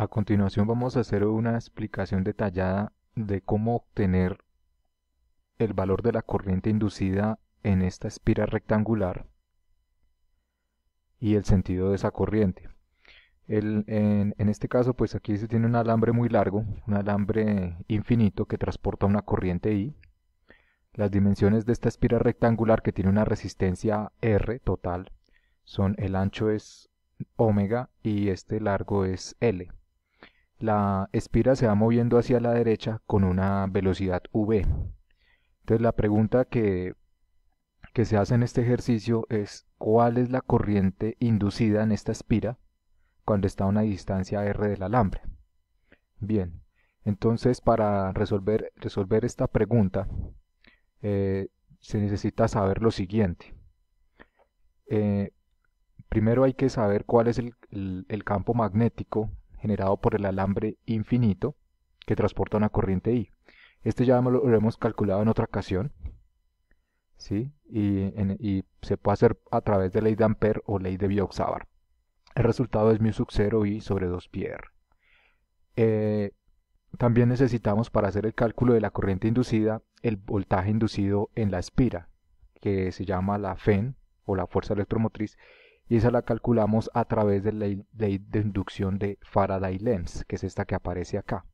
A continuación vamos a hacer una explicación detallada de cómo obtener el valor de la corriente inducida en esta espira rectangular y el sentido de esa corriente. en, en, este caso pues aquí se tiene un alambre muy largo, un alambre infinito que transporta una corriente I. Las dimensiones de esta espira rectangular que tiene una resistencia R total son el ancho es omega y este largo es L la espira se va moviendo hacia la derecha con una velocidad V. Entonces la pregunta que, se hace en este ejercicio es cuál es la corriente inducida en esta espira cuando está a una distancia R del alambre. Bien, entonces para resolver, resolver esta pregunta eh, se necesita saber lo siguiente. Eh, primero hay que saber cuál es el campo magnético generado por el alambre infinito que transporta una corriente I. Este ya lo, hemos calculado en otra ocasión, ¿sí? Y, se puede hacer a través de ley de Ampere o ley de Biot-Savart. El resultado es mu 0 I sobre 2 pi eh, también necesitamos para hacer el cálculo de la corriente inducida el voltaje inducido en la espira, que se llama la FEN o la fuerza electromotriz, y esa la calculamos a través de la ley de inducción de Faraday-Lenz, que es esta que aparece acá.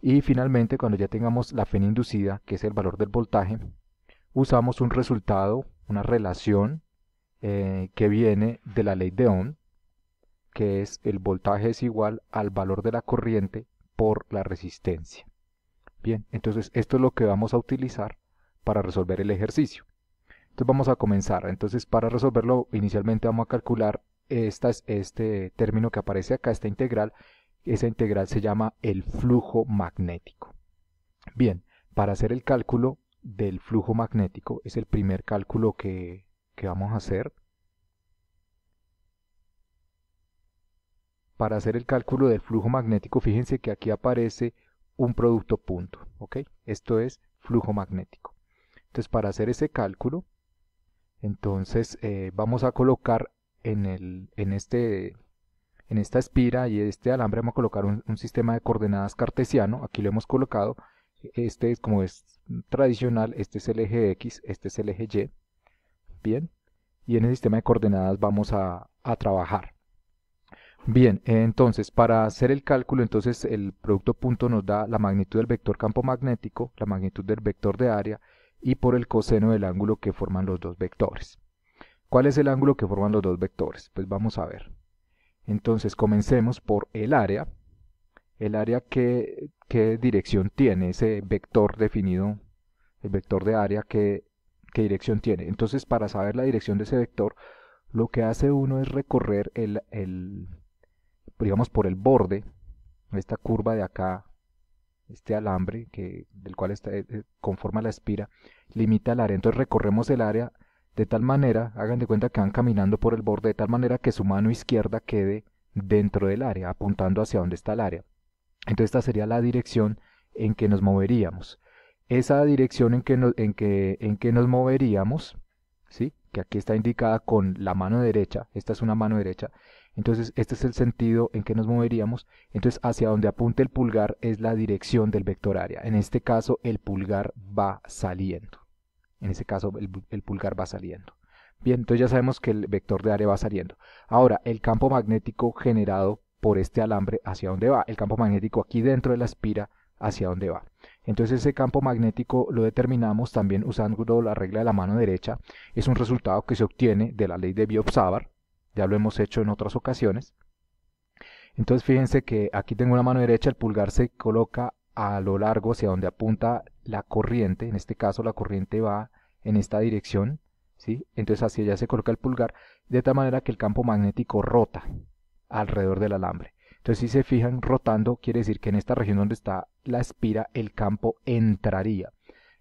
Y finalmente, cuando ya tengamos la FEN inducida, que es el valor del voltaje, usamos un resultado, una relación eh, que viene de la ley de Ohm, que es el voltaje es igual al valor de la corriente por la resistencia. Bien, entonces esto es lo que vamos a utilizar para resolver el ejercicio. Entonces vamos a comenzar. Entonces para resolverlo inicialmente vamos a calcular esta, este término que aparece acá, esta integral. Esa integral se llama el flujo magnético. Bien, para hacer el cálculo del flujo magnético, es el primer cálculo que, que vamos a hacer. Para hacer el cálculo del flujo magnético, fíjense que aquí aparece un producto punto, Esto es flujo magnético. Entonces, para hacer ese cálculo, entonces eh, vamos a colocar en, este, en esta espira y este alambre vamos a colocar un, sistema de coordenadas cartesiano, aquí lo hemos colocado, este es como es tradicional, este es el eje X, este es el eje Y, bien, y en el sistema de coordenadas vamos a, a trabajar. Bien, entonces para hacer el cálculo, entonces el producto punto nos da la magnitud del vector campo magnético, la magnitud del vector de área y por el coseno del ángulo que forman los dos vectores. ¿Cuál es el ángulo que forman los dos vectores? Pues vamos a ver. Entonces comencemos por el área. El área que, qué dirección tiene ese vector definido, el vector de área, qué, qué dirección tiene. Entonces para saber la dirección de ese vector, lo que hace uno es recorrer el, el digamos por el borde, esta curva de acá este alambre que, del cual está, eh, eh, conforma la espira, limita el área. Entonces recorremos el área de tal manera, hagan de cuenta que van caminando por el borde, de tal manera que su mano izquierda quede dentro del área, apuntando hacia donde está el área. Entonces esta sería la dirección en que nos moveríamos. Esa dirección en que, en en que nos moveríamos, ¿sí? que aquí está indicada con la mano derecha, esta es una mano derecha, entonces, este es el sentido en que nos moveríamos. Entonces, hacia donde apunte el pulgar es la dirección del vector área. En este caso, el pulgar va saliendo. En este caso, el, pulgar va saliendo. Bien, entonces ya sabemos que el vector de área va saliendo. Ahora, el campo magnético generado por este alambre, ¿hacia dónde va? El campo magnético aquí dentro de la espira, ¿hacia dónde va? Entonces ese campo magnético lo determinamos también usando la regla de la mano derecha. Es un resultado que se obtiene de la ley de Biot-Savart ya lo hemos hecho en otras ocasiones. Entonces fíjense que aquí tengo la mano derecha, el pulgar se coloca a lo largo hacia donde apunta la corriente, en este caso la corriente va en esta dirección, ¿sí? entonces hacia allá se coloca el pulgar, de tal manera que el campo magnético rota alrededor del alambre. Entonces si se fijan, rotando quiere decir que en esta región donde está la espira, el campo entraría.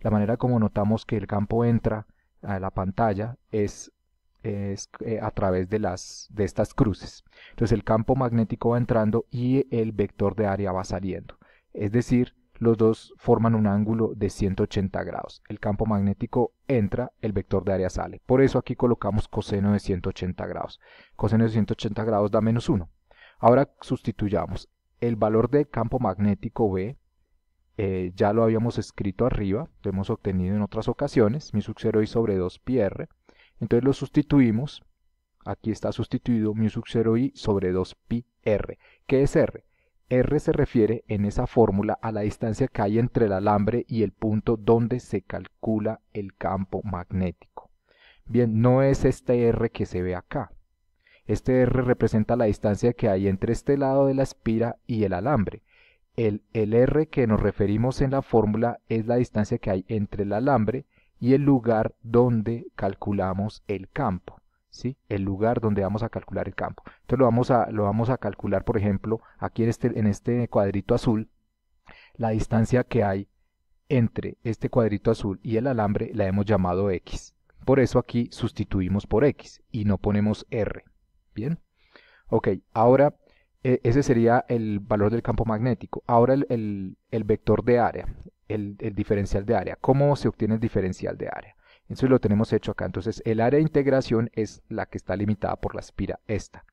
La manera como notamos que el campo entra a la pantalla es es eh, a través de, las, de estas cruces. Entonces el campo magnético va entrando y el vector de área va saliendo. Es decir, los dos forman un ángulo de 180 grados. El campo magnético entra, el vector de área sale. Por eso aquí colocamos coseno de 180 grados. Coseno de 180 grados da menos 1. Ahora sustituyamos el valor del campo magnético B, eh, ya lo habíamos escrito arriba, lo hemos obtenido en otras ocasiones, mi sub y sobre 2 pi entonces lo sustituimos. Aquí está sustituido mu sub 0i sobre 2πr. ¿Qué es r? R se refiere en esa fórmula a la distancia que hay entre el alambre y el punto donde se calcula el campo magnético. Bien, no es este R que se ve acá. Este R representa la distancia que hay entre este lado de la espira y el alambre. El, el R que nos referimos en la fórmula es la distancia que hay entre el alambre y el lugar donde calculamos el campo. ¿Sí? el lugar donde vamos a calcular el campo. Entonces lo vamos a, lo vamos a calcular, por ejemplo, aquí en este, en este cuadrito azul, la distancia que hay entre este cuadrito azul y el alambre la hemos llamado X. Por eso aquí sustituimos por X y no ponemos R. Bien. Ok, ahora eh, ese sería el valor del campo magnético. Ahora el, el vector de área el, diferencial de área. ¿Cómo se obtiene el diferencial de área? Entonces lo tenemos hecho acá. Entonces el área de integración es la que está limitada por la espira, esta.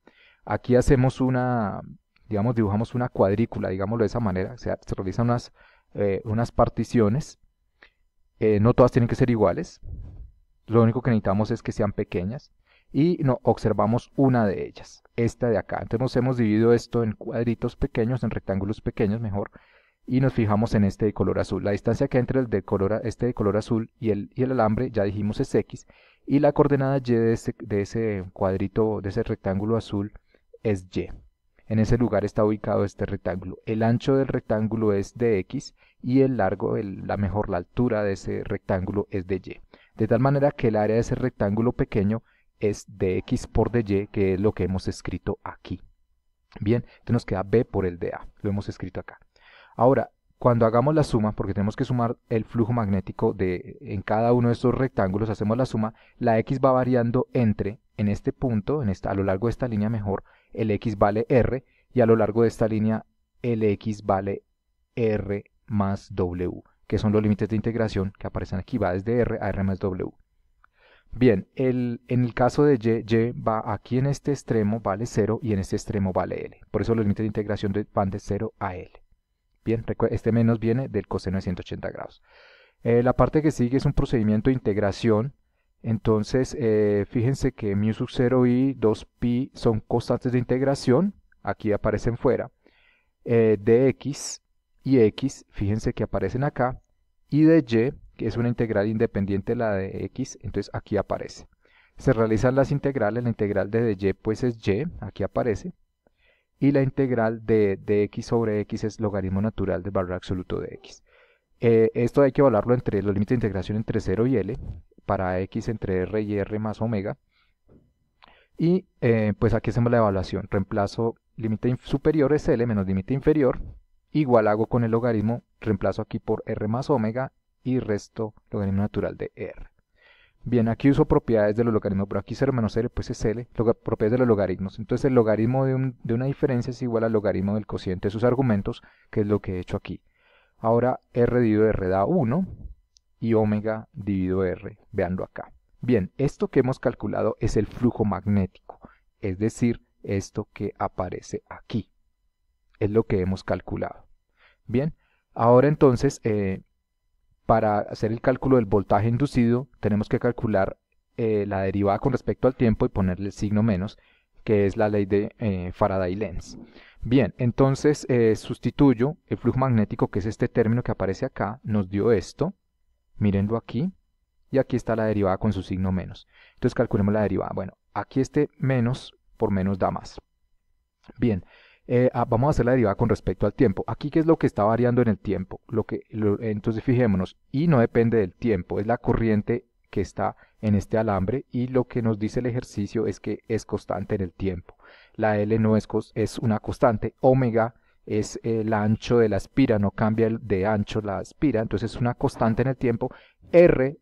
Aquí hacemos una, digamos, dibujamos una cuadrícula, digámoslo de esa manera. se realizan unas, eh, unas particiones. Eh, no todas tienen que ser iguales. Lo único que necesitamos es que sean pequeñas. Y no, observamos una de ellas, esta de acá. Entonces hemos dividido esto en cuadritos pequeños, en rectángulos pequeños mejor y nos fijamos en este de color azul. La distancia que hay entre el de color, este de color azul y el, el alambre, ya dijimos es x, y la coordenada y de ese, cuadrito, de ese rectángulo azul, es y. En ese lugar está ubicado este rectángulo. El ancho del rectángulo es de x y el largo, la mejor, la altura de ese rectángulo es de y. De tal manera que el área de ese rectángulo pequeño es de x por de y, que es lo que hemos escrito aquí. Bien, entonces nos queda b por el de a. Lo hemos escrito acá. Ahora, cuando hagamos la suma, porque tenemos que sumar el flujo magnético de, en cada uno de estos rectángulos, hacemos la suma, la x va variando entre, en este punto, en a lo largo de esta línea mejor, el x vale r, y a lo largo de esta línea el x vale r más w, que son los límites de integración que aparecen aquí, va desde r a r más w. Bien, el, en el caso de y, y va aquí en este extremo vale 0 y en este extremo vale l. Por eso los límites de integración van de 0 a l. Bien, este menos viene del coseno de 180 grados. Eh, la parte que sigue es un procedimiento de integración. Entonces, eh, fíjense que mu sub 0 y 2pi son constantes de integración. Aquí aparecen fuera. Eh, dx y x, fíjense que aparecen acá. Y de y, que es una integral independiente de la de x, entonces aquí aparece. Se realizan las integrales. La integral de dy pues es y, aquí aparece y la integral de x sobre x es logaritmo natural del valor absoluto de x. Eh, esto hay que evaluarlo entre los límites de integración entre 0 y L, para x entre R y R más omega. Y eh, pues aquí hacemos la evaluación, reemplazo límite superior es L menos límite inferior, igual hago con el logaritmo, reemplazo aquí por R más omega y resto logaritmo natural de R. Bien, aquí uso propiedades de los logaritmos, pero aquí 0 menos 0 pues es L, propiedades de los logaritmos. Entonces el logaritmo de, una diferencia es igual al logaritmo del cociente de sus argumentos, que es lo que he hecho aquí. Ahora R dividido R da 1 y omega dividido R, veanlo acá. Bien, esto que hemos calculado es el flujo magnético, es decir, esto que aparece aquí. Es lo que hemos calculado. Bien, ahora entonces... Eh, para hacer el cálculo del voltaje inducido, tenemos que calcular eh, la derivada con respecto al tiempo y ponerle el signo menos, que es la ley de eh, Faraday-Lenz. Bien, entonces eh, sustituyo el flujo magnético, que es este término que aparece acá, nos dio esto, mirenlo aquí, y aquí está la derivada con su signo menos. Entonces calculemos la derivada. Bueno, aquí este menos por menos da más. Bien, eh, ah, vamos a hacer la derivada con respecto al tiempo. Aquí, ¿qué es lo que está variando en el tiempo? Lo que, entonces, fijémonos, y no depende del tiempo, es la corriente que está en este alambre y lo que nos dice el ejercicio es que es constante en el tiempo. La L no es, es una constante, omega es el ancho de la espira, no cambia de ancho la espira, entonces es una constante en el tiempo. R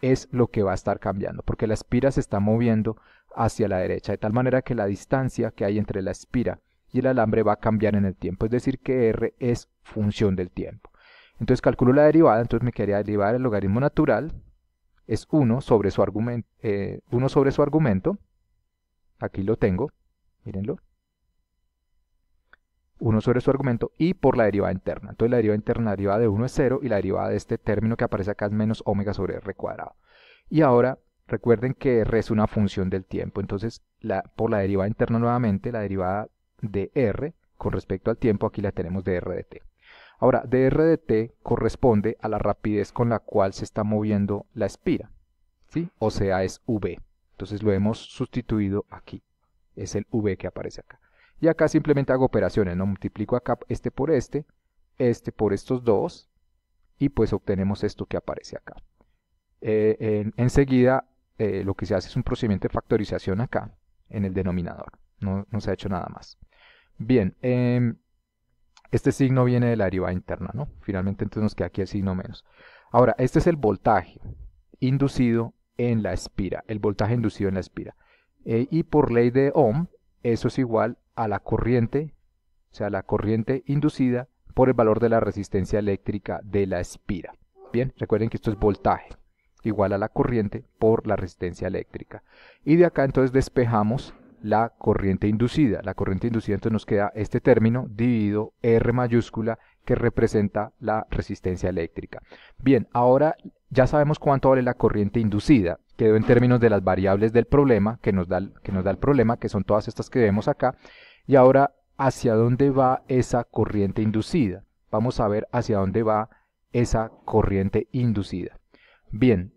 es lo que va a estar cambiando, porque la espira se está moviendo hacia la derecha, de tal manera que la distancia que hay entre la espira y el alambre va a cambiar en el tiempo, es decir que R es función del tiempo. Entonces calculo la derivada, entonces me quería derivar el logaritmo natural, es 1 sobre su argumento, eh, 1 sobre su argumento, aquí lo tengo, mírenlo, 1 sobre su argumento y por la derivada interna. Entonces la derivada interna, derivada de 1 es 0 y la derivada de este término que aparece acá es menos omega sobre r cuadrado. Y ahora recuerden que r es una función del tiempo, entonces la, por la derivada interna nuevamente, la derivada de R con respecto al tiempo, aquí la tenemos de R de T. Ahora, R de t corresponde a la rapidez con la cual se está moviendo la espira, O sea, es v. Entonces lo hemos sustituido aquí. Es el v que aparece acá. Y acá simplemente hago operaciones, ¿no? Multiplico acá este por este, este por estos dos, y pues obtenemos esto que aparece acá. Eh, enseguida, eh, lo que se hace es un procedimiento de factorización acá, en el denominador. no se ha hecho nada más. Bien, em, este signo viene de la derivada interna, ¿no? Finalmente entonces nos queda aquí el signo menos. Ahora, este es el voltaje inducido en la espira, el voltaje inducido en la espira. Eh, y por ley de Ohm, eso es igual a la corriente, o sea, la corriente inducida por el valor de la resistencia eléctrica de la espira. Bien, recuerden que esto es voltaje igual a la corriente por la resistencia eléctrica. Y de acá entonces despejamos la corriente inducida. La corriente inducida entonces nos queda este término dividido R mayúscula que representa la resistencia eléctrica. Bien, ahora ya sabemos cuánto vale la corriente inducida. Quedó en términos de las variables del problema que nos da, que nos da el problema, que son todas estas que vemos acá. Y ahora, ¿hacia dónde va esa corriente inducida? Vamos a ver hacia dónde va esa corriente inducida. Bien,